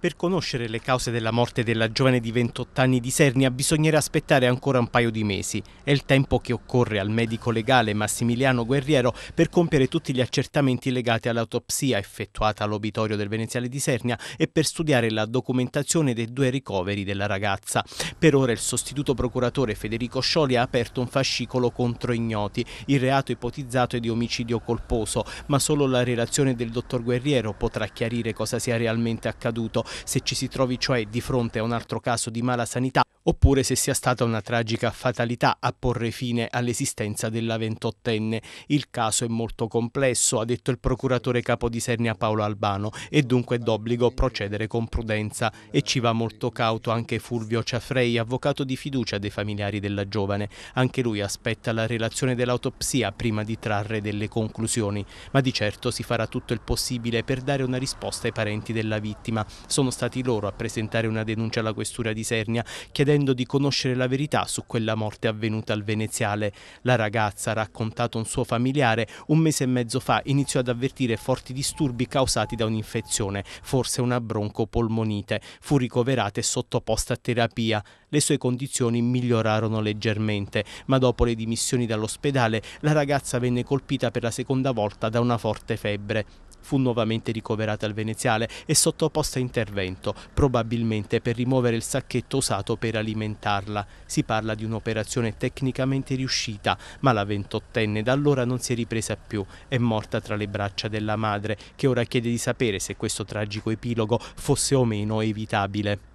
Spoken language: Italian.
Per conoscere le cause della morte della giovane di 28 anni di Sernia bisognerà aspettare ancora un paio di mesi. È il tempo che occorre al medico legale Massimiliano Guerriero per compiere tutti gli accertamenti legati all'autopsia effettuata all'obitorio del veneziale di Sernia e per studiare la documentazione dei due ricoveri della ragazza. Per ora il sostituto procuratore Federico Scioli ha aperto un fascicolo contro ignoti. Il reato ipotizzato è di omicidio colposo, ma solo la relazione del dottor Guerriero potrà chiarire cosa sia realmente accaduto se ci si trovi cioè di fronte a un altro caso di mala sanità oppure se sia stata una tragica fatalità a porre fine all'esistenza della ventottenne. Il caso è molto complesso, ha detto il procuratore capo di Sernia Paolo Albano, e dunque è d'obbligo procedere con prudenza e ci va molto cauto anche Fulvio Ciafrei, avvocato di fiducia dei familiari della giovane. Anche lui aspetta la relazione dell'autopsia prima di trarre delle conclusioni, ma di certo si farà tutto il possibile per dare una risposta ai parenti della vittima, sono stati loro a presentare una denuncia alla questura di Sernia chiedendo di conoscere la verità su quella morte avvenuta al veneziale. La ragazza, raccontato un suo familiare, un mese e mezzo fa iniziò ad avvertire forti disturbi causati da un'infezione, forse una broncopolmonite. Fu ricoverata e sottoposta a terapia. Le sue condizioni migliorarono leggermente, ma dopo le dimissioni dall'ospedale la ragazza venne colpita per la seconda volta da una forte febbre. Fu nuovamente ricoverata al veneziale e sottoposta a intervento intervento, probabilmente per rimuovere il sacchetto usato per alimentarla. Si parla di un'operazione tecnicamente riuscita, ma la ventottenne da allora non si è ripresa più, è morta tra le braccia della madre, che ora chiede di sapere se questo tragico epilogo fosse o meno evitabile.